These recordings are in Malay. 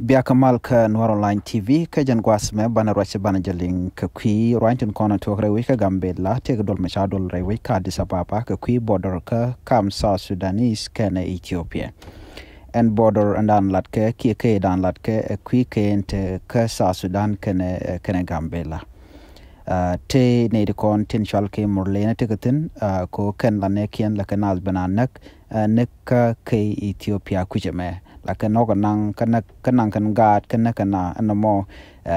biaka mal ka nuar online tv ka jan jangwas me banarwache jaling ka kwi rointin kona tok rewi ka gambela te dol me chadol rewi ka addis ababa ka kwi border ka kam south sudanese ka na ethiopia and border and dan lat ke ki ke dan lat ke kwi ke ente ka south sudan ka na ka na gambela Uh, te ne de kon tin chal ke murlene te katin uh, ko ken la ne kien la kanal bananak uh, ne ka ke ethiopia kujeme la ken ok nang kana kana kan gat kana kana anamo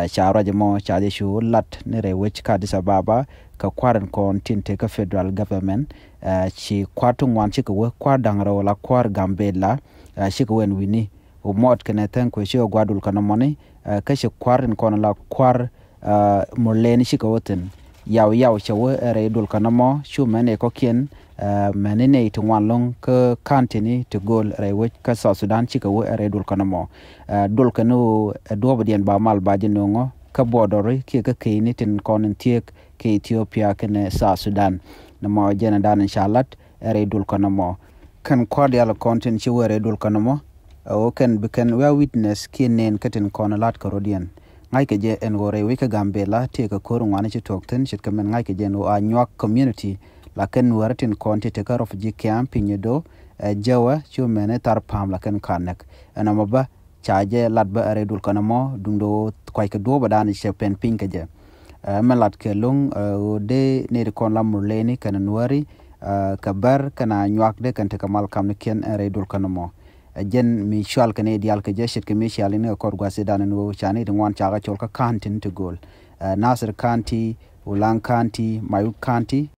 cha eh, raje mo cha de shu lat ne re wech ka de sababa ka kwaran kon tin te ka federal government chi eh, kwatu ngwan chi ko kwa dang ro la kwar gambela chi eh, ko wen wini o mot kana tan ko shi o gwadul kana moni ka shi kwarin kon la kwar molen shi ko yau yau che eh, we eh, re dul kana mo chu mane ko kien eh, mane ne to wan long ke kantini to gol re we ka so sudan chi ka we re dul kana mo dul kanu do bdien ba mal ba jinu ngo ka bodore ke ka kini tin konin tiek ke ethiopia kene sa sudan na mo jena dan inshallah re dul kana mo kan cordial content chi we re dul kana mo o ken bi ken we witness kinen katin konalat korodian ngai ke je en go re wi ke gambela te ke kor ngane che tokten chit ke men ngai ke je no a nyok community la ken wartin konti te karof ji camp nyedo e eh, jawa chu mene tar pam la ken kanek en amaba chaje lat ba are dul kanamo dungdo kwai ke do ba dan che pen pin ke je eh, melat ke lung o eh, de ne de kon la murleni kan nwari kabar kana nyuak de kan te kamal kam ne ken are dul kanamo jen mi shual kene dial ke jeshit ke mi shial ne kor gwa se dan no chane de wan chaga chol ka kantin to gol eh, nasir kanti ulan kanti mayuk kanti